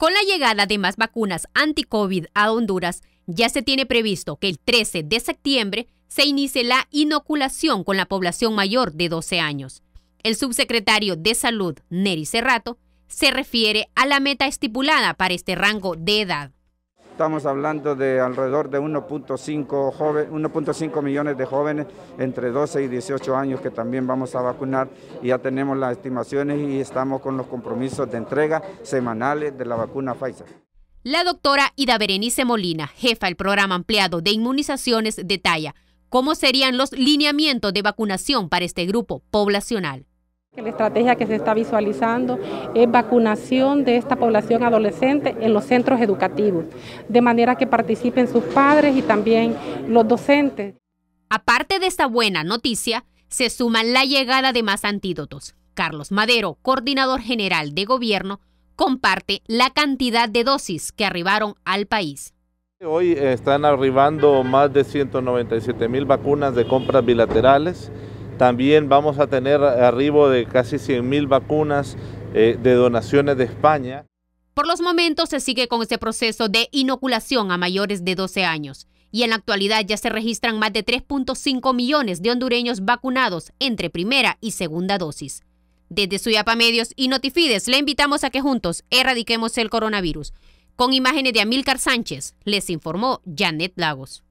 Con la llegada de más vacunas anti-COVID a Honduras, ya se tiene previsto que el 13 de septiembre se inicie la inoculación con la población mayor de 12 años. El subsecretario de Salud, Nery Cerrato, se refiere a la meta estipulada para este rango de edad estamos hablando de alrededor de 1.5 millones de jóvenes entre 12 y 18 años que también vamos a vacunar y ya tenemos las estimaciones y estamos con los compromisos de entrega semanales de la vacuna Pfizer. La doctora Ida Berenice Molina, jefa del programa ampliado de inmunizaciones, detalla cómo serían los lineamientos de vacunación para este grupo poblacional. La estrategia que se está visualizando es vacunación de esta población adolescente en los centros educativos, de manera que participen sus padres y también los docentes. Aparte de esta buena noticia, se suma la llegada de más antídotos. Carlos Madero, coordinador general de gobierno, comparte la cantidad de dosis que arribaron al país. Hoy están arribando más de 197 mil vacunas de compras bilaterales también vamos a tener arribo de casi 100.000 vacunas eh, de donaciones de España. Por los momentos se sigue con este proceso de inoculación a mayores de 12 años y en la actualidad ya se registran más de 3.5 millones de hondureños vacunados entre primera y segunda dosis. Desde Suyapa Medios y Notifides le invitamos a que juntos erradiquemos el coronavirus. Con imágenes de Amílcar Sánchez, les informó Janet Lagos.